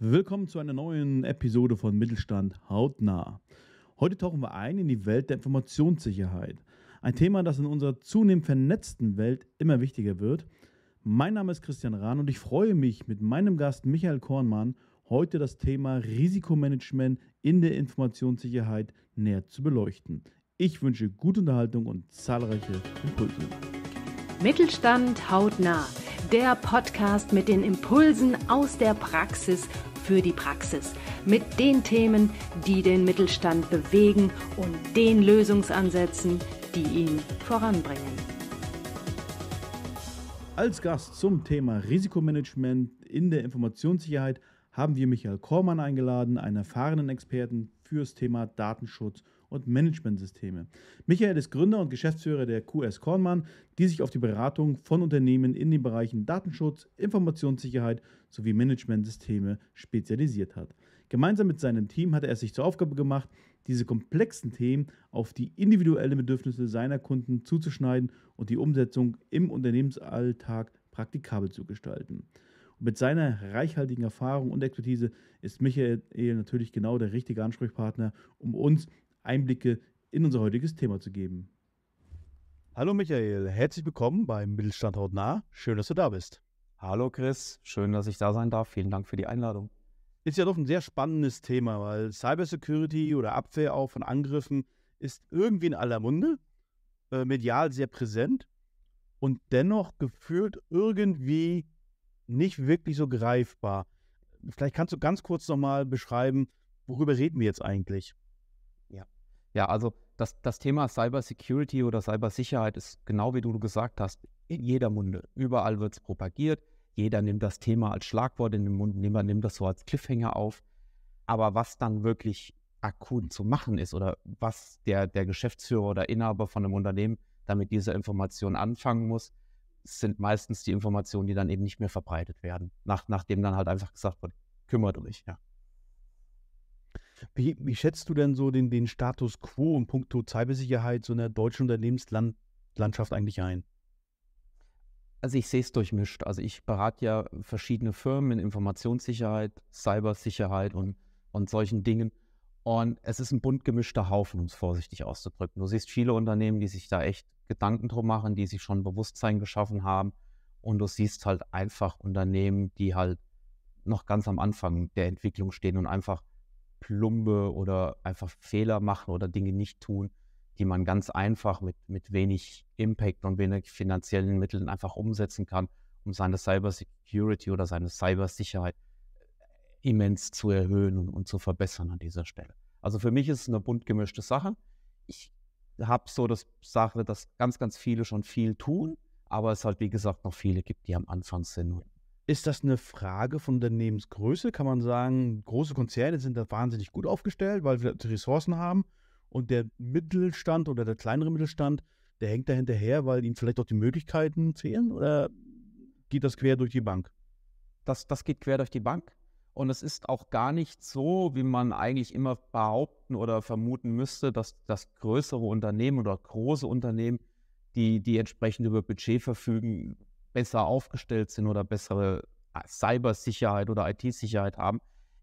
Willkommen zu einer neuen Episode von Mittelstand hautnah. Heute tauchen wir ein in die Welt der Informationssicherheit. Ein Thema, das in unserer zunehmend vernetzten Welt immer wichtiger wird. Mein Name ist Christian Rahn und ich freue mich, mit meinem Gast Michael Kornmann heute das Thema Risikomanagement in der Informationssicherheit näher zu beleuchten. Ich wünsche gute Unterhaltung und zahlreiche Impulse. Mittelstand hautnah der Podcast mit den Impulsen aus der Praxis für die Praxis, mit den Themen, die den Mittelstand bewegen und den Lösungsansätzen, die ihn voranbringen. Als Gast zum Thema Risikomanagement in der Informationssicherheit haben wir Michael Kormann eingeladen, einen erfahrenen Experten fürs Thema Datenschutz und Managementsysteme. Michael ist Gründer und Geschäftsführer der QS Kornmann, die sich auf die Beratung von Unternehmen in den Bereichen Datenschutz, Informationssicherheit sowie Managementsysteme spezialisiert hat. Gemeinsam mit seinem Team hat er es sich zur Aufgabe gemacht, diese komplexen Themen auf die individuellen Bedürfnisse seiner Kunden zuzuschneiden und die Umsetzung im Unternehmensalltag praktikabel zu gestalten. Und mit seiner reichhaltigen Erfahrung und Expertise ist Michael natürlich genau der richtige Ansprechpartner, um uns Einblicke in unser heutiges Thema zu geben. Hallo Michael, herzlich willkommen beim Mittelstand hautnah. Schön, dass du da bist. Hallo Chris, schön, dass ich da sein darf. Vielen Dank für die Einladung. Ist ja doch ein sehr spannendes Thema, weil Cybersecurity oder Abwehr auch von Angriffen ist irgendwie in aller Munde, äh, medial sehr präsent und dennoch gefühlt irgendwie nicht wirklich so greifbar. Vielleicht kannst du ganz kurz nochmal beschreiben, worüber reden wir jetzt eigentlich? Ja, also das, das Thema Security oder Cybersicherheit ist genau wie du gesagt hast, in jeder Munde. Überall wird es propagiert. Jeder nimmt das Thema als Schlagwort in den Mund, jeder nimmt das so als Cliffhanger auf. Aber was dann wirklich akut zu machen ist oder was der, der Geschäftsführer oder Inhaber von einem Unternehmen damit diese Information anfangen muss, sind meistens die Informationen, die dann eben nicht mehr verbreitet werden, nach, nachdem dann halt einfach gesagt wird, kümmert euch, ja. Wie, wie schätzt du denn so den, den Status quo in puncto Cybersicherheit so in der deutschen Unternehmenslandschaft eigentlich ein? Also ich sehe es durchmischt. Also ich berate ja verschiedene Firmen in Informationssicherheit, Cybersicherheit und, und solchen Dingen. Und es ist ein bunt gemischter Haufen, um es vorsichtig auszudrücken. Du siehst viele Unternehmen, die sich da echt Gedanken drum machen, die sich schon Bewusstsein geschaffen haben. Und du siehst halt einfach Unternehmen, die halt noch ganz am Anfang der Entwicklung stehen und einfach plumbe oder einfach Fehler machen oder Dinge nicht tun, die man ganz einfach mit, mit wenig Impact und wenig finanziellen Mitteln einfach umsetzen kann, um seine Cybersecurity oder seine Cybersicherheit äh, immens zu erhöhen und, und zu verbessern an dieser Stelle. Also für mich ist es eine bunt gemischte Sache. Ich habe so das Sache, dass ganz, ganz viele schon viel tun, aber es halt, wie gesagt, noch viele gibt, die am Anfang sind. Ist das eine Frage von Unternehmensgröße? Kann man sagen, große Konzerne sind da wahnsinnig gut aufgestellt, weil wir Ressourcen haben und der Mittelstand oder der kleinere Mittelstand, der hängt da hinterher, weil ihm vielleicht auch die Möglichkeiten fehlen oder geht das quer durch die Bank? Das, das geht quer durch die Bank. Und es ist auch gar nicht so, wie man eigentlich immer behaupten oder vermuten müsste, dass, dass größere Unternehmen oder große Unternehmen, die, die entsprechend über Budget verfügen, besser aufgestellt sind oder bessere äh, Cybersicherheit oder IT-Sicherheit haben.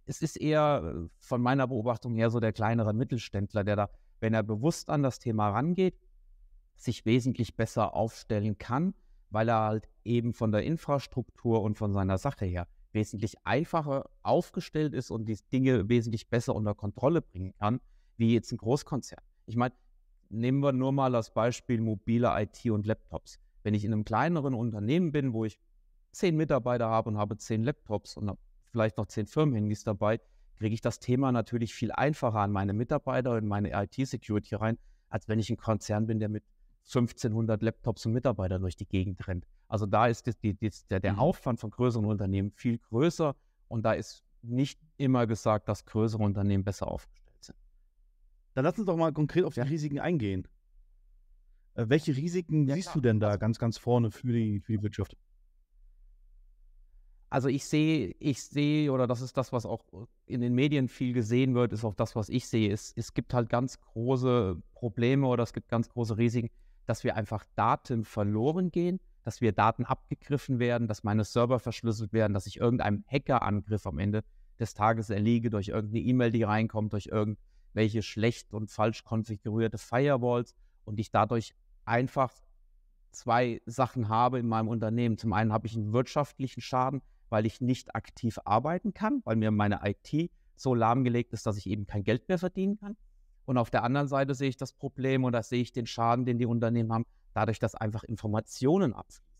Es ist eher äh, von meiner Beobachtung her so der kleinere Mittelständler, der da, wenn er bewusst an das Thema rangeht, sich wesentlich besser aufstellen kann, weil er halt eben von der Infrastruktur und von seiner Sache her wesentlich einfacher aufgestellt ist und die Dinge wesentlich besser unter Kontrolle bringen kann, wie jetzt ein Großkonzern. Ich meine, nehmen wir nur mal das Beispiel mobile IT und Laptops. Wenn ich in einem kleineren Unternehmen bin, wo ich zehn Mitarbeiter habe und habe zehn Laptops und vielleicht noch zehn Firmenhandys dabei, kriege ich das Thema natürlich viel einfacher an meine Mitarbeiter und meine IT-Security rein, als wenn ich ein Konzern bin, der mit 1500 Laptops und Mitarbeitern durch die Gegend rennt. Also da ist die, die, der, der mhm. Aufwand von größeren Unternehmen viel größer und da ist nicht immer gesagt, dass größere Unternehmen besser aufgestellt sind. Dann lass uns doch mal konkret auf die Risiken eingehen. Äh, welche Risiken ja, siehst klar. du denn da also ganz, ganz vorne für die, für die Wirtschaft? Also ich sehe, ich sehe, oder das ist das, was auch äh, in den Medien viel gesehen wird, ist auch das, was ich sehe. Es, es gibt halt ganz große Probleme oder es gibt ganz große Risiken, dass wir einfach Daten verloren gehen, dass wir Daten abgegriffen werden, dass meine Server verschlüsselt werden, dass ich irgendeinem Hackerangriff am Ende des Tages erliege durch irgendeine E-Mail, die reinkommt, durch irgendwelche schlecht und falsch konfigurierte Firewalls und ich dadurch einfach zwei Sachen habe in meinem Unternehmen. Zum einen habe ich einen wirtschaftlichen Schaden, weil ich nicht aktiv arbeiten kann, weil mir meine IT so lahmgelegt ist, dass ich eben kein Geld mehr verdienen kann. Und auf der anderen Seite sehe ich das Problem oder sehe ich den Schaden, den die Unternehmen haben, dadurch, dass einfach Informationen abfließen.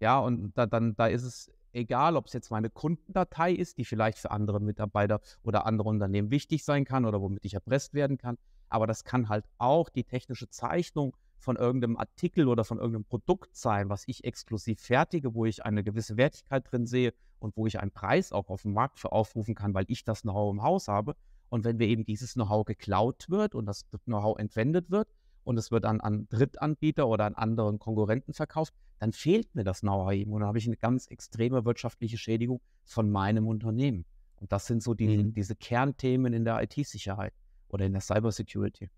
Ja, und da, dann, da ist es egal, ob es jetzt meine Kundendatei ist, die vielleicht für andere Mitarbeiter oder andere Unternehmen wichtig sein kann oder womit ich erpresst werden kann. Aber das kann halt auch die technische Zeichnung von irgendeinem Artikel oder von irgendeinem Produkt sein, was ich exklusiv fertige, wo ich eine gewisse Wertigkeit drin sehe und wo ich einen Preis auch auf dem Markt für aufrufen kann, weil ich das Know-how im Haus habe. Und wenn mir eben dieses Know-how geklaut wird und das Know-how entwendet wird und es wird dann an Drittanbieter oder an anderen Konkurrenten verkauft, dann fehlt mir das Know-how eben und dann habe ich eine ganz extreme wirtschaftliche Schädigung von meinem Unternehmen. Und das sind so die, mhm. diese Kernthemen in der IT-Sicherheit oder in der Cybersecurity.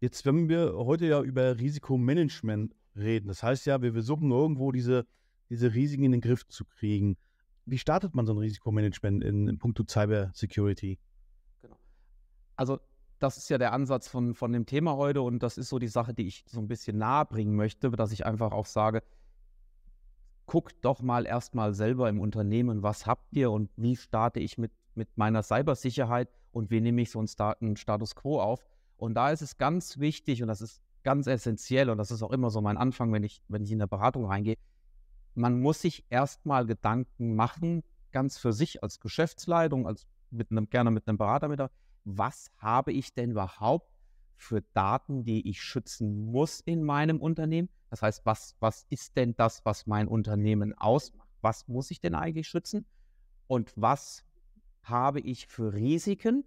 Jetzt, wenn wir heute ja über Risikomanagement reden, das heißt ja, wir versuchen irgendwo diese, diese Risiken in den Griff zu kriegen. Wie startet man so ein Risikomanagement in, in puncto Cybersecurity? Genau. Also das ist ja der Ansatz von, von dem Thema heute und das ist so die Sache, die ich so ein bisschen nahe bringen möchte, dass ich einfach auch sage, guckt doch mal erstmal selber im Unternehmen, was habt ihr und wie starte ich mit, mit meiner Cybersicherheit und wie nehme ich so einen Status quo auf. Und da ist es ganz wichtig und das ist ganz essentiell und das ist auch immer so mein Anfang, wenn ich, wenn ich in eine Beratung reingehe, man muss sich erstmal Gedanken machen, ganz für sich als Geschäftsleitung, als mit einem, gerne mit einem Berater mit, was habe ich denn überhaupt für Daten, die ich schützen muss in meinem Unternehmen? Das heißt, was, was ist denn das, was mein Unternehmen ausmacht? Was muss ich denn eigentlich schützen? Und was habe ich für Risiken?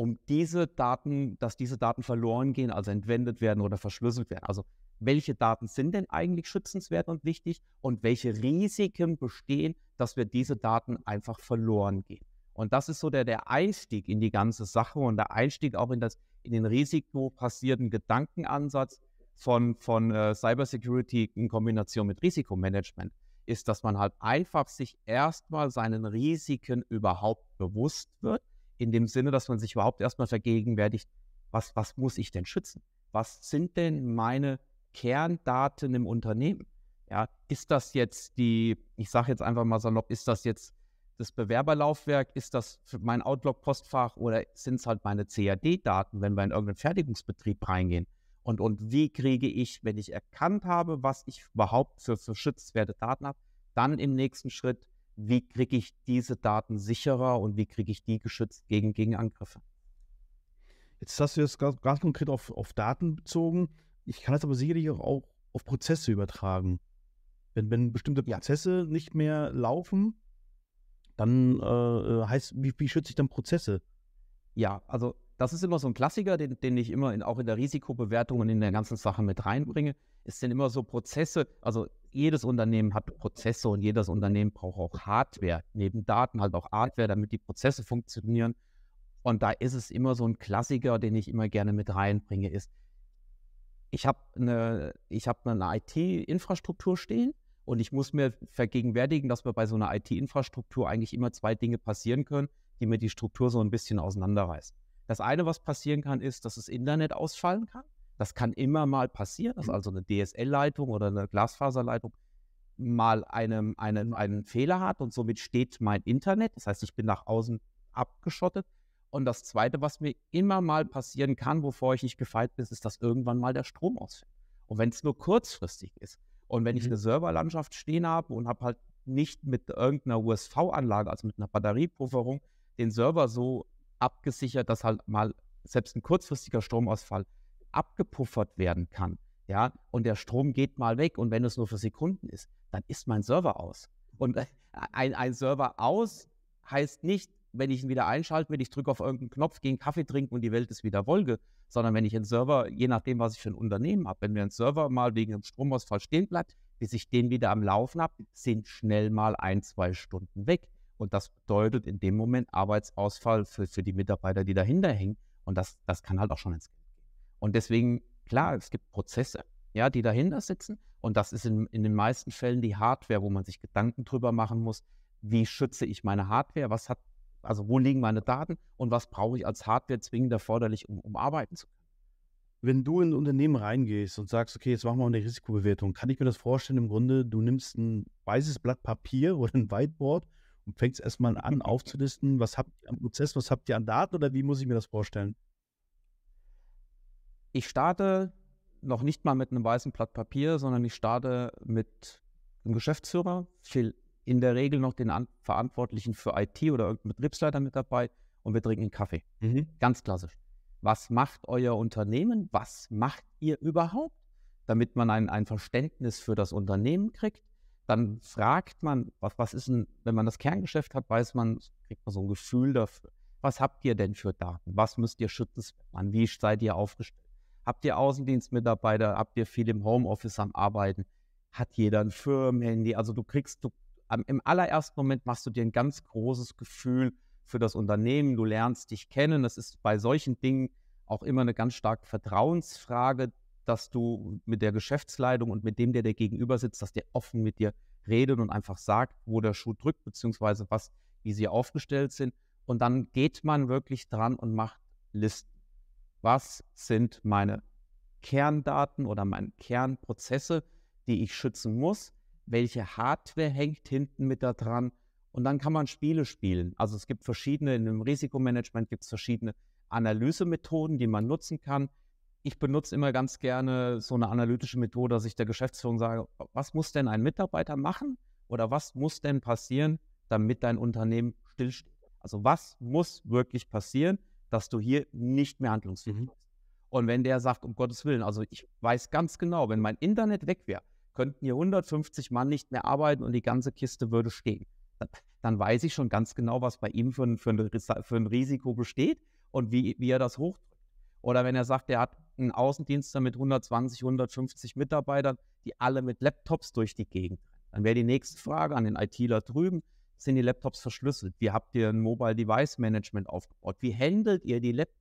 um diese Daten, dass diese Daten verloren gehen, also entwendet werden oder verschlüsselt werden. Also welche Daten sind denn eigentlich schützenswert und wichtig und welche Risiken bestehen, dass wir diese Daten einfach verloren gehen. Und das ist so der, der Einstieg in die ganze Sache und der Einstieg auch in, das, in den risikobasierten Gedankenansatz von, von äh, Cybersecurity in Kombination mit Risikomanagement, ist, dass man halt einfach sich erstmal seinen Risiken überhaupt bewusst wird in dem Sinne, dass man sich überhaupt erstmal vergegenwärtigt, was, was muss ich denn schützen? Was sind denn meine Kerndaten im Unternehmen? Ja, ist das jetzt die, ich sage jetzt einfach mal salopp, ist das jetzt das Bewerberlaufwerk, ist das mein Outlook-Postfach oder sind es halt meine CAD-Daten, wenn wir in irgendeinen Fertigungsbetrieb reingehen? Und, und wie kriege ich, wenn ich erkannt habe, was ich überhaupt für, für schützenswerte Daten habe, dann im nächsten Schritt wie kriege ich diese Daten sicherer und wie kriege ich die geschützt gegen Gegenangriffe. Jetzt hast du jetzt ganz, ganz konkret auf, auf Daten bezogen. Ich kann das aber sicherlich auch auf Prozesse übertragen. Wenn, wenn bestimmte Prozesse ja. nicht mehr laufen, dann äh, äh, heißt, wie, wie schütze ich dann Prozesse? Ja, also das ist immer so ein Klassiker, den, den ich immer in, auch in der Risikobewertung und in der ganzen Sache mit reinbringe. Es sind immer so Prozesse, also jedes Unternehmen hat Prozesse und jedes Unternehmen braucht auch Hardware, neben Daten halt auch Hardware, damit die Prozesse funktionieren. Und da ist es immer so ein Klassiker, den ich immer gerne mit reinbringe, ist, ich habe eine, hab eine IT-Infrastruktur stehen und ich muss mir vergegenwärtigen, dass mir bei so einer IT-Infrastruktur eigentlich immer zwei Dinge passieren können, die mir die Struktur so ein bisschen auseinanderreißen. Das eine, was passieren kann, ist, dass das Internet ausfallen kann. Das kann immer mal passieren, dass mhm. also eine DSL-Leitung oder eine Glasfaserleitung mal einen, einen, einen Fehler hat und somit steht mein Internet. Das heißt, ich bin nach außen abgeschottet. Und das Zweite, was mir immer mal passieren kann, wovor ich nicht gefeit bin, ist, dass irgendwann mal der Strom ausfällt. Und wenn es nur kurzfristig ist und wenn mhm. ich eine Serverlandschaft stehen habe und habe halt nicht mit irgendeiner USV-Anlage, also mit einer Batteriepufferung, den Server so abgesichert, dass halt mal selbst ein kurzfristiger Stromausfall abgepuffert werden kann. Ja, und der Strom geht mal weg und wenn es nur für Sekunden ist, dann ist mein Server aus. Und äh, ein, ein Server aus heißt nicht, wenn ich ihn wieder einschalte, wenn ich drücke auf irgendeinen Knopf, gehe einen Kaffee trinken und die Welt ist wieder Wolke, sondern wenn ich einen Server, je nachdem, was ich für ein Unternehmen habe, wenn mir ein Server mal wegen einem Stromausfall stehen bleibt, bis ich den wieder am Laufen habe, sind schnell mal ein, zwei Stunden weg. Und das bedeutet in dem Moment Arbeitsausfall für, für die Mitarbeiter, die dahinter hängen. Und das, das kann halt auch schon ins Geld gehen. Und deswegen, klar, es gibt Prozesse, ja, die dahinter sitzen. Und das ist in, in den meisten Fällen die Hardware, wo man sich Gedanken drüber machen muss, wie schütze ich meine Hardware, was hat, also wo liegen meine Daten und was brauche ich als Hardware zwingend erforderlich, um, um arbeiten zu können. Wenn du in ein Unternehmen reingehst und sagst, okay, jetzt machen wir eine Risikobewertung, kann ich mir das vorstellen, im Grunde, du nimmst ein weißes Blatt Papier oder ein Whiteboard fängt es erstmal an aufzulisten, was habt ihr am Prozess, was habt ihr an Daten oder wie muss ich mir das vorstellen? Ich starte noch nicht mal mit einem weißen Blatt Papier, sondern ich starte mit einem Geschäftsführer, in der Regel noch den An Verantwortlichen für IT oder irgendeinen Betriebsleiter mit dabei und wir trinken Kaffee. Mhm. Ganz klassisch. Was macht euer Unternehmen? Was macht ihr überhaupt? Damit man ein, ein Verständnis für das Unternehmen kriegt dann fragt man, was, was ist denn, wenn man das Kerngeschäft hat, weiß man, kriegt man so ein Gefühl dafür. Was habt ihr denn für Daten? Was müsst ihr schützen? wie seid ihr aufgestellt? Habt ihr Außendienstmitarbeiter? Habt ihr viel im Homeoffice am Arbeiten? Hat jeder ein Firmenhandy? Also du kriegst, du, im allerersten Moment machst du dir ein ganz großes Gefühl für das Unternehmen. Du lernst dich kennen. Das ist bei solchen Dingen auch immer eine ganz starke Vertrauensfrage, dass du mit der Geschäftsleitung und mit dem, der dir gegenüber sitzt, dass der offen mit dir redet und einfach sagt, wo der Schuh drückt, beziehungsweise was, wie sie aufgestellt sind. Und dann geht man wirklich dran und macht Listen. Was sind meine Kerndaten oder meine Kernprozesse, die ich schützen muss? Welche Hardware hängt hinten mit da dran? Und dann kann man Spiele spielen. Also es gibt verschiedene, in dem Risikomanagement gibt es verschiedene Analysemethoden, die man nutzen kann ich benutze immer ganz gerne so eine analytische Methode, dass ich der Geschäftsführung sage, was muss denn ein Mitarbeiter machen oder was muss denn passieren, damit dein Unternehmen stillsteht? Also was muss wirklich passieren, dass du hier nicht mehr handlungsfähig bist? Mhm. Und wenn der sagt, um Gottes Willen, also ich weiß ganz genau, wenn mein Internet weg wäre, könnten hier 150 Mann nicht mehr arbeiten und die ganze Kiste würde stehen. Dann, dann weiß ich schon ganz genau, was bei ihm für ein, für ein, für ein Risiko besteht und wie, wie er das hochdrückt. Oder wenn er sagt, er hat ein Außendienstler mit 120, 150 Mitarbeitern, die alle mit Laptops durch die Gegend. Dann wäre die nächste Frage an den ITler drüben, sind die Laptops verschlüsselt? Wie habt ihr ein Mobile Device Management aufgebaut? Wie handelt ihr die Laptops?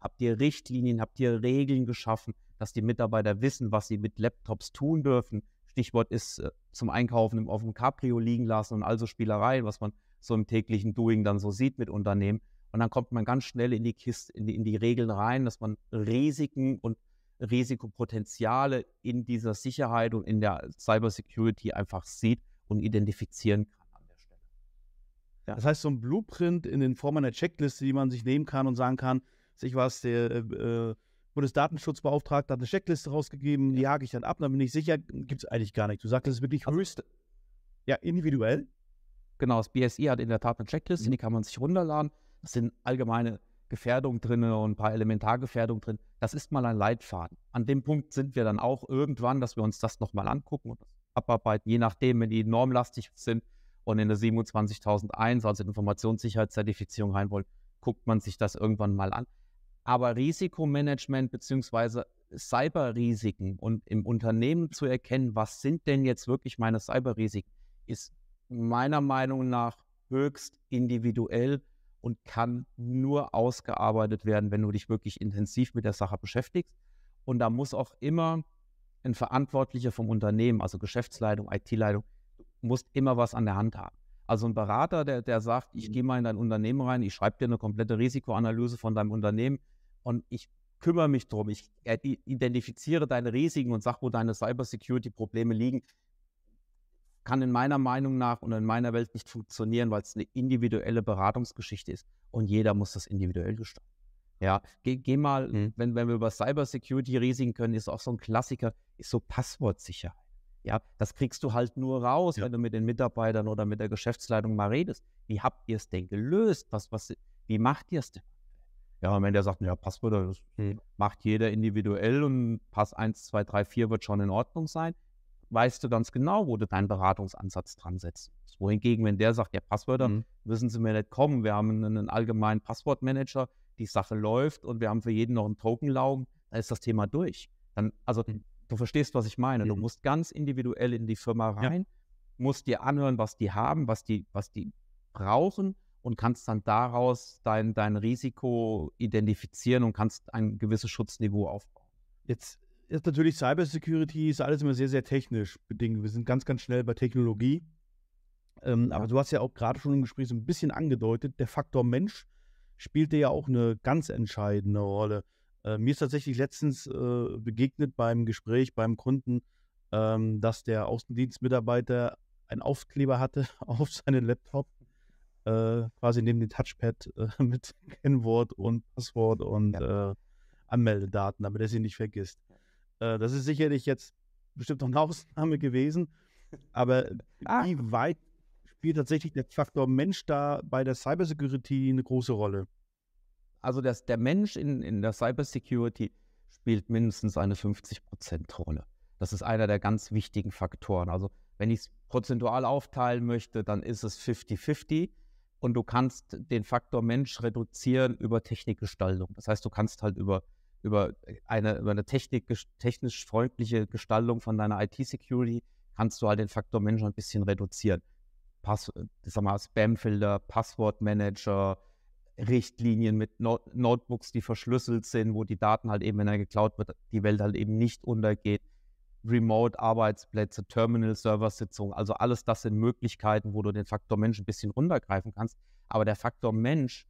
Habt ihr Richtlinien, habt ihr Regeln geschaffen, dass die Mitarbeiter wissen, was sie mit Laptops tun dürfen? Stichwort ist äh, zum Einkaufen auf dem Cabrio liegen lassen und also Spielereien, was man so im täglichen Doing dann so sieht mit Unternehmen. Und dann kommt man ganz schnell in die Kiste, in die, in die Regeln rein, dass man Risiken und Risikopotenziale in dieser Sicherheit und in der Cybersecurity einfach sieht und identifizieren kann an der Stelle. Ja. Das heißt, so ein Blueprint in den Form einer Checkliste, die man sich nehmen kann und sagen kann, sich was der äh, äh Bundesdatenschutzbeauftragte hat eine Checkliste rausgegeben, ja. die hake ich dann ab, dann bin ich sicher, gibt es eigentlich gar nicht. Du sagst, das ist wirklich also höchste. Ja, individuell. Genau, das BSI hat in der Tat eine Checkliste, mhm. die kann man sich runterladen sind allgemeine Gefährdungen drin und ein paar Elementargefährdungen drin. Das ist mal ein Leitfaden. An dem Punkt sind wir dann auch irgendwann, dass wir uns das nochmal angucken und abarbeiten, je nachdem, wenn die normlastig sind und in der 27001, also Informationssicherheitszertifizierung rein wollen, guckt man sich das irgendwann mal an. Aber Risikomanagement beziehungsweise Cyberrisiken und im Unternehmen zu erkennen, was sind denn jetzt wirklich meine Cyberrisiken, ist meiner Meinung nach höchst individuell und kann nur ausgearbeitet werden, wenn du dich wirklich intensiv mit der Sache beschäftigst. Und da muss auch immer ein Verantwortlicher vom Unternehmen, also Geschäftsleitung, IT-Leitung, muss immer was an der Hand haben. Also ein Berater, der, der sagt, ich mhm. gehe mal in dein Unternehmen rein, ich schreibe dir eine komplette Risikoanalyse von deinem Unternehmen und ich kümmere mich darum, ich identifiziere deine Risiken und sag, wo deine Cybersecurity-Probleme liegen, kann in meiner Meinung nach und in meiner Welt nicht funktionieren, weil es eine individuelle Beratungsgeschichte ist und jeder muss das individuell gestalten. Ja, geh, geh mal, mhm. wenn, wenn wir über Cybersecurity Risiken können, ist auch so ein Klassiker, ist so Passwortsicherheit. Ja, das kriegst du halt nur raus, ja. wenn du mit den Mitarbeitern oder mit der Geschäftsleitung mal redest. Wie habt ihr es denn gelöst? Was, was, wie macht ihr es denn? Ja, und wenn der sagt, ja, Passwörter, das mhm. macht jeder individuell und Pass 1, 2, 3, 4 wird schon in Ordnung sein, weißt du ganz genau, wo du deinen Beratungsansatz dran setzt. Wohingegen, wenn der sagt, ja, Passwörter mhm. müssen sie mir nicht kommen, wir haben einen, einen allgemeinen Passwortmanager, die Sache läuft und wir haben für jeden noch einen Token laufen, dann ist das Thema durch. Dann, also mhm. du verstehst, was ich meine. Mhm. Du musst ganz individuell in die Firma rein, ja. musst dir anhören, was die haben, was die, was die brauchen und kannst dann daraus dein, dein Risiko identifizieren und kannst ein gewisses Schutzniveau aufbauen. Jetzt ist natürlich Cybersecurity ist alles immer sehr, sehr technisch bedingt. Wir sind ganz, ganz schnell bei Technologie. Ähm, ja. Aber du hast ja auch gerade schon im Gespräch so ein bisschen angedeutet, der Faktor Mensch spielte ja auch eine ganz entscheidende Rolle. Äh, mir ist tatsächlich letztens äh, begegnet beim Gespräch beim Kunden, ähm, dass der Außendienstmitarbeiter einen Aufkleber hatte auf seinen Laptop, äh, quasi neben dem Touchpad äh, mit Kennwort und Passwort und ja. Äh, Anmeldedaten, damit er sie nicht vergisst. Äh, das ist sicherlich jetzt bestimmt noch eine Ausnahme gewesen, aber ah. wie weit spielt tatsächlich der Faktor Mensch da bei der Cybersecurity eine große Rolle? Also das, der Mensch in, in der Cybersecurity spielt mindestens eine 50%-Rolle. Das ist einer der ganz wichtigen Faktoren. Also wenn ich es prozentual aufteilen möchte, dann ist es 50-50 und du kannst den Faktor Mensch reduzieren über Technikgestaltung. Das heißt, du kannst halt über über äh, eine, über eine Technik, technisch freundliche Gestaltung von deiner IT-Security kannst du halt den Faktor Mensch ein bisschen reduzieren. Äh, Spam-Filter, Passwortmanager, Richtlinien mit Not Notebooks, die verschlüsselt sind, wo die Daten halt eben, wenn er geklaut wird, die Welt halt eben nicht untergeht. Remote-Arbeitsplätze, Terminal-Server-Sitzungen, also alles das sind Möglichkeiten, wo du den Faktor Mensch ein bisschen runtergreifen kannst. Aber der Faktor Mensch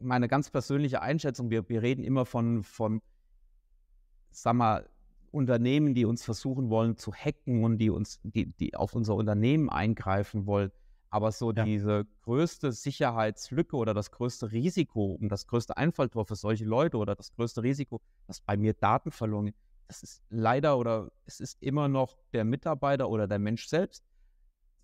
meine ganz persönliche Einschätzung, wir, wir reden immer von, von, sag mal, Unternehmen, die uns versuchen wollen zu hacken und die uns, die, die auf unser Unternehmen eingreifen wollen. Aber so ja. diese größte Sicherheitslücke oder das größte Risiko und das größte Einfalltor für solche Leute oder das größte Risiko, dass bei mir Daten verloren gehen, das ist leider oder es ist immer noch der Mitarbeiter oder der Mensch selbst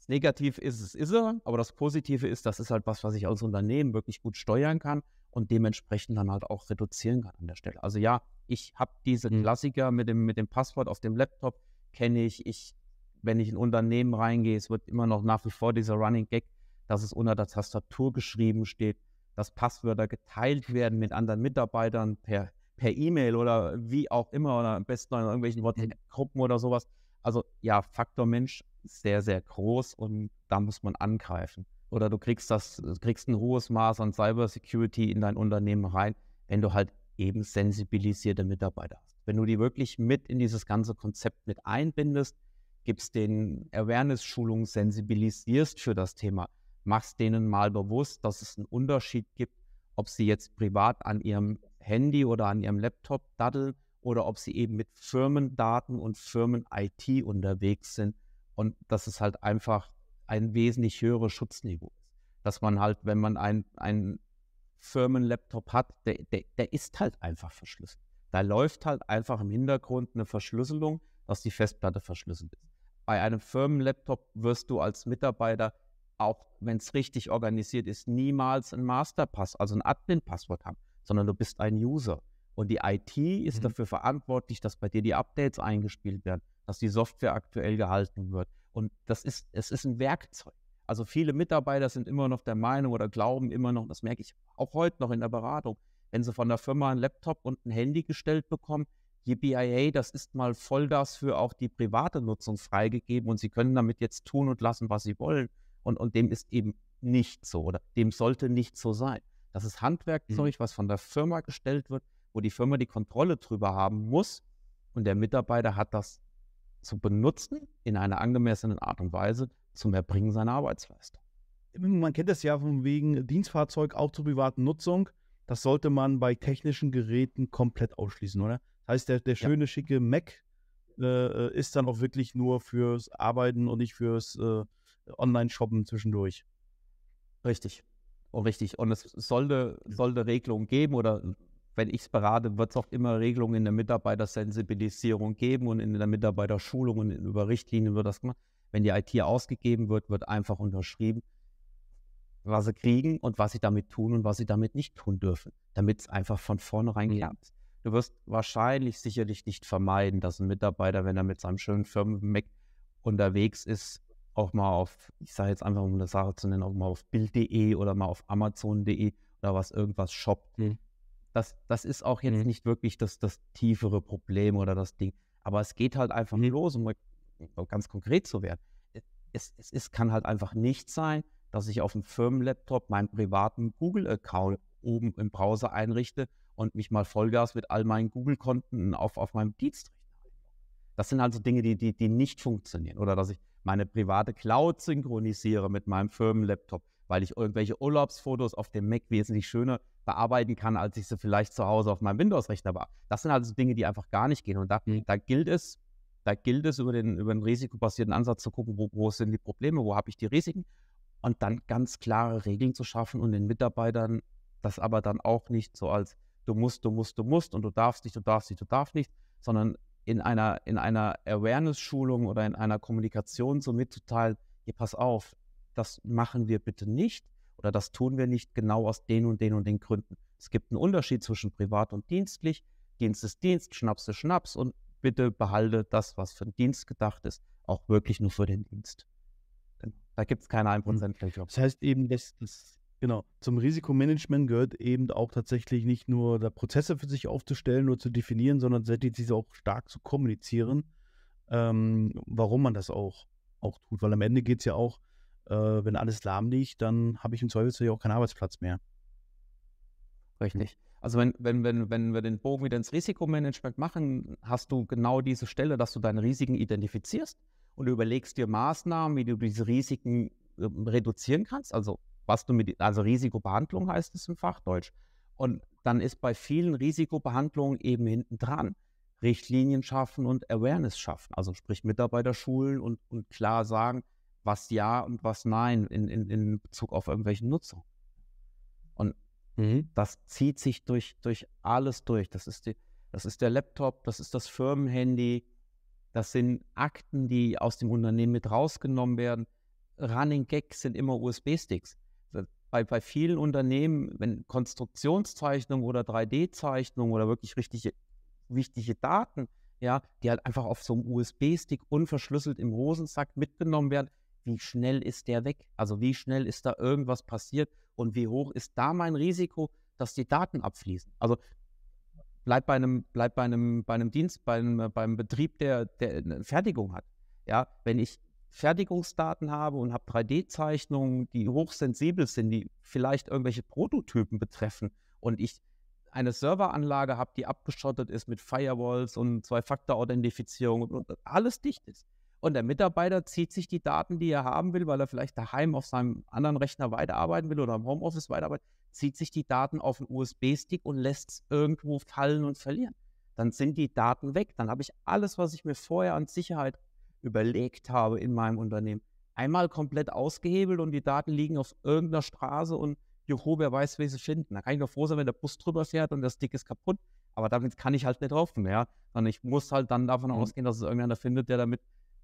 negativ ist, es ist er, aber das Positive ist, das ist halt was, was ich als Unternehmen wirklich gut steuern kann und dementsprechend dann halt auch reduzieren kann an der Stelle. Also ja, ich habe diese mhm. Klassiker mit dem, mit dem Passwort auf dem Laptop, kenne ich. Ich, wenn ich in ein Unternehmen reingehe, es wird immer noch nach wie vor dieser Running Gag, dass es unter der Tastatur geschrieben steht, dass Passwörter geteilt werden mit anderen Mitarbeitern per per E-Mail oder wie auch immer oder am besten in irgendwelchen mhm. WhatsApp-Gruppen oder sowas. Also ja, Faktor Mensch sehr, sehr groß und da muss man angreifen. Oder du kriegst das, äh, kriegst ein hohes Maß an Cybersecurity in dein Unternehmen rein, wenn du halt eben sensibilisierte Mitarbeiter hast. Wenn du die wirklich mit in dieses ganze Konzept mit einbindest, gibst denen Awareness-Schulungen, sensibilisierst für das Thema, machst denen mal bewusst, dass es einen Unterschied gibt, ob sie jetzt privat an ihrem Handy oder an ihrem Laptop daddeln oder ob sie eben mit Firmendaten und Firmen-IT unterwegs sind und dass es halt einfach ein wesentlich höheres Schutzniveau ist. Dass man halt, wenn man einen Firmenlaptop hat, der, der, der ist halt einfach verschlüsselt. Da läuft halt einfach im Hintergrund eine Verschlüsselung, dass die Festplatte verschlüsselt ist. Bei einem Firmenlaptop wirst du als Mitarbeiter, auch wenn es richtig organisiert ist, niemals einen Masterpass, also ein Admin-Passwort haben, sondern du bist ein User. Und die IT ist mhm. dafür verantwortlich, dass bei dir die Updates eingespielt werden, dass die Software aktuell gehalten wird. Und das ist, es ist ein Werkzeug. Also viele Mitarbeiter sind immer noch der Meinung oder glauben immer noch, das merke ich auch heute noch in der Beratung, wenn sie von der Firma einen Laptop und ein Handy gestellt bekommen, die BIA, das ist mal voll das für auch die private Nutzung freigegeben und sie können damit jetzt tun und lassen, was sie wollen. Und, und dem ist eben nicht so oder dem sollte nicht so sein. Das ist mhm. Handwerkzeug, mhm. was von der Firma gestellt wird, wo die Firma die Kontrolle drüber haben muss und der Mitarbeiter hat das zu benutzen in einer angemessenen Art und Weise zum Erbringen seiner Arbeitsleistung. Man kennt das ja von wegen Dienstfahrzeug auch zur privaten Nutzung. Das sollte man bei technischen Geräten komplett ausschließen, oder? Das heißt, der, der schöne, ja. schicke Mac äh, ist dann auch wirklich nur fürs Arbeiten und nicht fürs äh, Online-Shoppen zwischendurch. Richtig. Oh, richtig. Und es sollte, eine, soll geben oder wenn ich es berate, wird es auch immer Regelungen in der Mitarbeitersensibilisierung geben und in der Mitarbeiterschulung und über Richtlinien wird das gemacht. Wenn die IT ausgegeben wird, wird einfach unterschrieben, was sie kriegen und was sie damit tun und was sie damit nicht tun dürfen, damit es einfach von vornherein mhm. klappt. Du wirst wahrscheinlich sicherlich nicht vermeiden, dass ein Mitarbeiter, wenn er mit seinem schönen Firmen-Mac unterwegs ist, auch mal auf, ich sage jetzt einfach, um eine Sache zu nennen, auch mal auf Bild.de oder mal auf Amazon.de oder was irgendwas shoppt. Mhm das, das ist auch jetzt mhm. nicht wirklich das, das tiefere Problem oder das Ding. Aber es geht halt einfach mhm. los, um ganz konkret zu werden. Äh, es, es, es kann halt einfach nicht sein, dass ich auf dem Firmenlaptop meinen privaten Google-Account oben im Browser einrichte und mich mal Vollgas mit all meinen Google-Konten auf, auf meinem Dienstrechner Das sind also Dinge, die, die, die nicht funktionieren. Oder dass ich meine private Cloud synchronisiere mit meinem Firmenlaptop, weil ich irgendwelche Urlaubsfotos auf dem Mac wesentlich schöner bearbeiten kann, als ich sie vielleicht zu Hause auf meinem Windows-Rechner war. Das sind also Dinge, die einfach gar nicht gehen. Und da, mhm. da gilt es, da gilt es, über den, über den risikobasierten Ansatz zu gucken, wo, wo sind die Probleme, wo habe ich die Risiken und dann ganz klare Regeln zu schaffen und den Mitarbeitern das aber dann auch nicht so als du musst, du musst, du musst und du darfst nicht, du darfst nicht, du darfst nicht, sondern in einer, in einer Awareness-Schulung oder in einer Kommunikation so mitzuteilen, hier pass auf, das machen wir bitte nicht, oder das tun wir nicht genau aus den und den und den Gründen. Es gibt einen Unterschied zwischen privat und dienstlich. Dienst ist Dienst, Schnaps ist Schnaps und bitte behalte das, was für den Dienst gedacht ist, auch wirklich nur für den Dienst. Genau. Da gibt es keine 1%-Regel. Mhm. Das heißt eben, dass das, genau, zum Risikomanagement gehört eben auch tatsächlich nicht nur da Prozesse für sich aufzustellen oder zu definieren, sondern diese auch stark zu kommunizieren, ähm, warum man das auch, auch tut. Weil am Ende geht es ja auch äh, wenn alles lahm liegt, dann habe ich im Zweifelsfall auch keinen Arbeitsplatz mehr. Richtig. Also wenn, wenn, wenn, wenn wir den Bogen wieder ins Risikomanagement machen, hast du genau diese Stelle, dass du deine Risiken identifizierst und überlegst dir Maßnahmen, wie du diese Risiken äh, reduzieren kannst. Also was du mit, also Risikobehandlung heißt es im Fachdeutsch. Und dann ist bei vielen Risikobehandlungen eben hinten dran. Richtlinien schaffen und Awareness schaffen. Also sprich Mitarbeiter schulen und, und klar sagen, was ja und was nein in, in, in Bezug auf irgendwelche Nutzung. Und mhm. das zieht sich durch, durch alles durch. Das ist, die, das ist der Laptop, das ist das Firmenhandy, das sind Akten, die aus dem Unternehmen mit rausgenommen werden. Running Gags sind immer USB-Sticks. Bei, bei vielen Unternehmen, wenn Konstruktionszeichnung oder 3 d zeichnung oder wirklich richtige, wichtige Daten, ja, die halt einfach auf so einem USB-Stick unverschlüsselt im Hosensack mitgenommen werden, wie schnell ist der weg? Also wie schnell ist da irgendwas passiert und wie hoch ist da mein Risiko, dass die Daten abfließen? Also bleibt bei einem, bleibt bei einem, bei einem Dienst, bei einem, äh, beim Betrieb, der, der eine Fertigung hat. Ja, wenn ich Fertigungsdaten habe und habe 3D-Zeichnungen, die hochsensibel sind, die vielleicht irgendwelche Prototypen betreffen und ich eine Serveranlage habe, die abgeschottet ist mit Firewalls und Zwei-Faktor-Authentifizierung und alles dicht ist, und der Mitarbeiter zieht sich die Daten, die er haben will, weil er vielleicht daheim auf seinem anderen Rechner weiterarbeiten will oder im Homeoffice weiterarbeiten, zieht sich die Daten auf einen USB-Stick und lässt es irgendwo fallen und verlieren. Dann sind die Daten weg. Dann habe ich alles, was ich mir vorher an Sicherheit überlegt habe in meinem Unternehmen, einmal komplett ausgehebelt und die Daten liegen auf irgendeiner Straße und Juhu, wer weiß, wie sie finden. Da kann ich doch froh sein, wenn der Bus drüber fährt und der Stick ist kaputt. Aber damit kann ich halt nicht hoffen, ja. Sondern ich muss halt dann davon mhm. ausgehen, dass es irgendeiner findet, der damit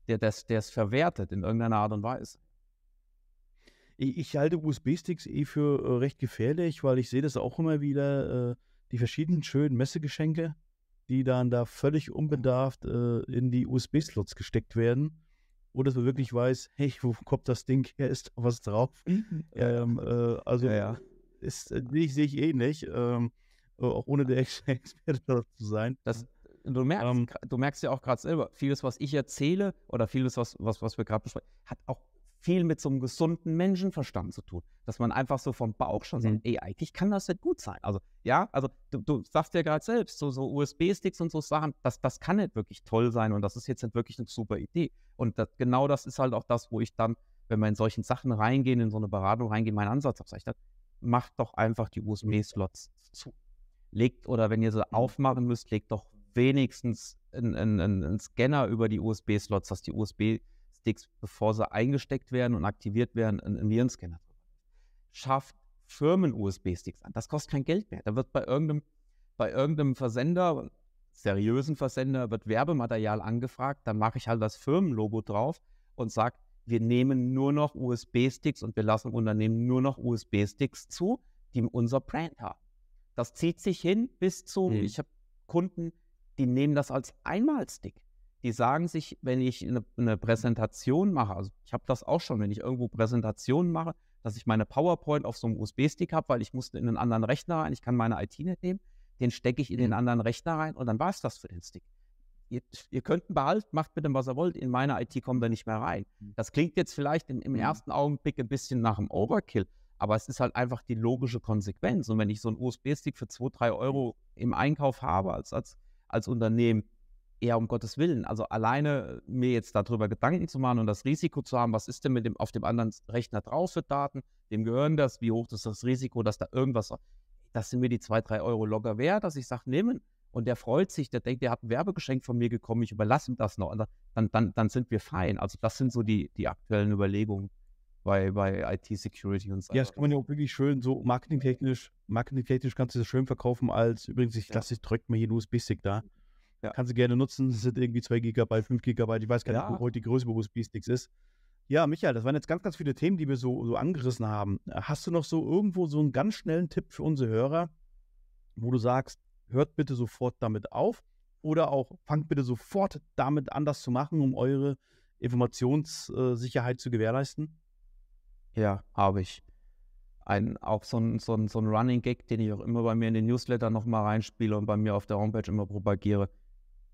der das, der es verwertet in irgendeiner Art und Weise. Ich, ich halte USB-Sticks eh für äh, recht gefährlich, weil ich sehe das auch immer wieder, äh, die verschiedenen schönen Messegeschenke, die dann da völlig unbedarft äh, in die USB-Slots gesteckt werden. Oder dass man wirklich weiß, hey, wo kommt das Ding her, ist da was drauf? ähm, äh, also ja, ja. Äh, ist, sehe ich eh nicht, ähm, äh, auch ohne der Experte zu sein. Das, du merkst, ähm, du merkst ja auch gerade selber, vieles, was ich erzähle oder vieles, was, was, was wir gerade besprechen, hat auch viel mit so einem gesunden Menschenverstand zu tun. Dass man einfach so vom Bauch schon sagt, mhm. ey, eigentlich kann das nicht gut sein. Also, ja, also du, du sagst ja gerade selbst, so, so USB-Sticks und so Sachen, das, das kann nicht wirklich toll sein und das ist jetzt nicht wirklich eine super Idee. Und das, genau das ist halt auch das, wo ich dann, wenn wir in solchen Sachen reingehen, in so eine Beratung reingehen, meinen Ansatz habe, ich dann, macht doch einfach die USB-Slots zu. Legt, oder wenn ihr sie mhm. aufmachen müsst, legt doch wenigstens einen, einen, einen Scanner über die USB-Slots, dass die USB-Sticks, bevor sie eingesteckt werden und aktiviert werden, einen Virenscanner Schafft Firmen-USB-Sticks an. Das kostet kein Geld mehr. Da wird bei irgendeinem, bei irgendeinem Versender, seriösen Versender, wird Werbematerial angefragt. Dann mache ich halt das Firmenlogo drauf und sage, wir nehmen nur noch USB-Sticks und wir lassen Unternehmen nur noch USB-Sticks zu, die unser Brand haben. Das zieht sich hin bis zu, mhm. ich habe Kunden, die nehmen das als Einmalstick. Die sagen sich, wenn ich eine, eine Präsentation mache, also ich habe das auch schon, wenn ich irgendwo Präsentationen mache, dass ich meine PowerPoint auf so einem USB-Stick habe, weil ich musste in einen anderen Rechner rein, ich kann meine IT nicht nehmen, den stecke ich in den mhm. anderen Rechner rein und dann war es das für den Stick. Ihr, ihr könnt ihn behalten, macht mit dem, was ihr wollt, in meine IT kommt er nicht mehr rein. Mhm. Das klingt jetzt vielleicht im, im mhm. ersten Augenblick ein bisschen nach einem Overkill, aber es ist halt einfach die logische Konsequenz. Und wenn ich so einen USB-Stick für 2, 3 Euro im Einkauf habe als, als als Unternehmen. eher um Gottes Willen. Also alleine äh, mir jetzt darüber Gedanken zu machen und das Risiko zu haben, was ist denn mit dem auf dem anderen Rechner drauf für Daten, dem gehören das, wie hoch ist das Risiko, dass da irgendwas, das sind mir die zwei, drei Euro locker wert, dass ich sage, nehmen. Und der freut sich, der denkt, der hat ein Werbegeschenk von mir gekommen, ich überlasse ihm das noch. Also dann, dann, dann sind wir fein. Also das sind so die, die aktuellen Überlegungen bei, bei IT-Security und so. Ja, das kann man ja auch wirklich schön so marketingtechnisch, marketingtechnisch kannst du das schön verkaufen als, übrigens, ich ja. lasse dich direkt mal hier einen USB-Stick da. Ja. Kannst du gerne nutzen, das sind irgendwie 2 GB, 5 GB, ich weiß gar nicht, wo heute die Größe bei USB-Sticks ist. Ja, Michael, das waren jetzt ganz, ganz viele Themen, die wir so, so angerissen haben. Hast du noch so irgendwo so einen ganz schnellen Tipp für unsere Hörer, wo du sagst, hört bitte sofort damit auf oder auch fangt bitte sofort damit an, das zu machen, um eure Informationssicherheit zu gewährleisten? her habe ich. Ein, auch so ein, so, ein, so ein Running Gag, den ich auch immer bei mir in den Newsletter nochmal reinspiele und bei mir auf der Homepage immer propagiere.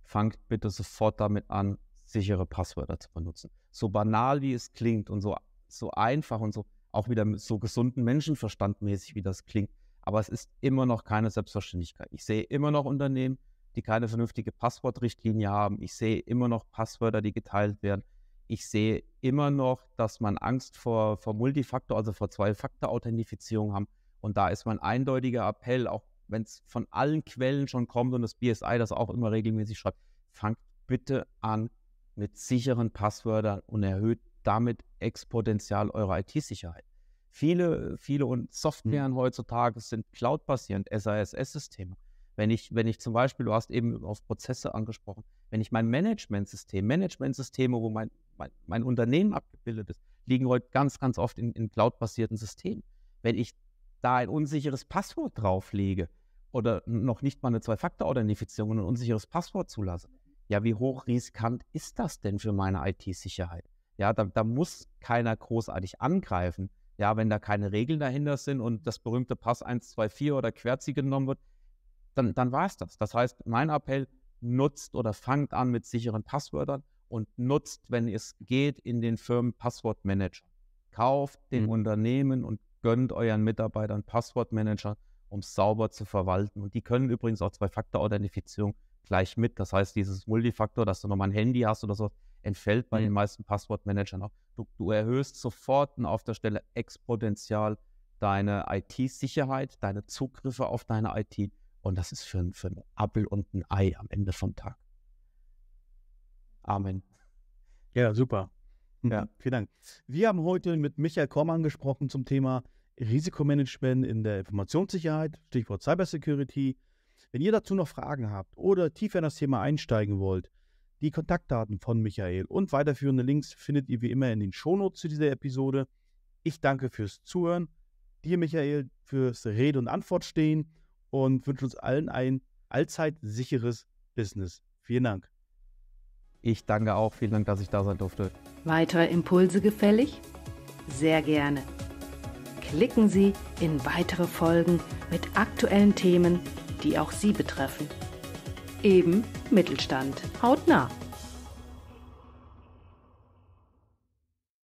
Fangt bitte sofort damit an, sichere Passwörter zu benutzen. So banal wie es klingt und so, so einfach und so auch wieder so gesunden Menschenverstand mäßig, wie das klingt. Aber es ist immer noch keine Selbstverständlichkeit. Ich sehe immer noch Unternehmen, die keine vernünftige Passwortrichtlinie haben. Ich sehe immer noch Passwörter, die geteilt werden ich sehe immer noch, dass man Angst vor, vor Multifaktor, also vor Zwei-Faktor-Authentifizierung haben. Und da ist mein eindeutiger Appell, auch wenn es von allen Quellen schon kommt und das BSI das auch immer regelmäßig schreibt, fangt bitte an mit sicheren Passwörtern und erhöht damit exponentiell eure IT-Sicherheit. Viele, viele hm. Softwaren mhm. heutzutage sind cloud-basierend, SASS-Systeme. Wenn ich, wenn ich zum Beispiel, du hast eben auf Prozesse angesprochen, wenn ich mein Managementsystem, Managementsysteme, wo mein mein, mein Unternehmen abgebildet ist, liegen heute ganz, ganz oft in, in cloud-basierten Systemen. Wenn ich da ein unsicheres Passwort drauflege oder noch nicht mal eine Zwei-Faktor-Authentifizierung und ein unsicheres Passwort zulasse, ja, wie hoch riskant ist das denn für meine IT-Sicherheit? Ja, da, da, muss keiner großartig angreifen. Ja, wenn da keine Regeln dahinter sind und das berühmte Pass 124 oder Querzi genommen wird, dann, dann war es das. Das heißt, mein Appell, nutzt oder fangt an mit sicheren Passwörtern und nutzt, wenn es geht, in den Firmen Passwortmanager. Kauft den mhm. Unternehmen und gönnt euren Mitarbeitern Passwortmanager, um es sauber zu verwalten. Und die können übrigens auch Zwei-Faktor-Authentifizierung gleich mit. Das heißt, dieses Multifaktor, dass du nochmal ein Handy hast oder so, entfällt bei mhm. den meisten Passwortmanagern auch. Du, du erhöhst sofort und auf der Stelle exponentiell deine IT-Sicherheit, deine Zugriffe auf deine IT. Und das ist für, für ein Appel und ein Ei am Ende vom Tag. Amen. Ja, super. Mhm, ja, vielen Dank. Wir haben heute mit Michael Kormann gesprochen zum Thema Risikomanagement in der Informationssicherheit, Stichwort Cybersecurity. Wenn ihr dazu noch Fragen habt oder tiefer in das Thema einsteigen wollt, die Kontaktdaten von Michael und weiterführende Links findet ihr wie immer in den Shownotes zu dieser Episode. Ich danke fürs Zuhören, dir Michael fürs Rede und Antwort stehen und wünsche uns allen ein allzeit sicheres Business. Vielen Dank. Ich danke auch. Vielen Dank, dass ich da sein durfte. Weitere Impulse gefällig? Sehr gerne. Klicken Sie in weitere Folgen mit aktuellen Themen, die auch Sie betreffen. Eben Mittelstand. Hautnah.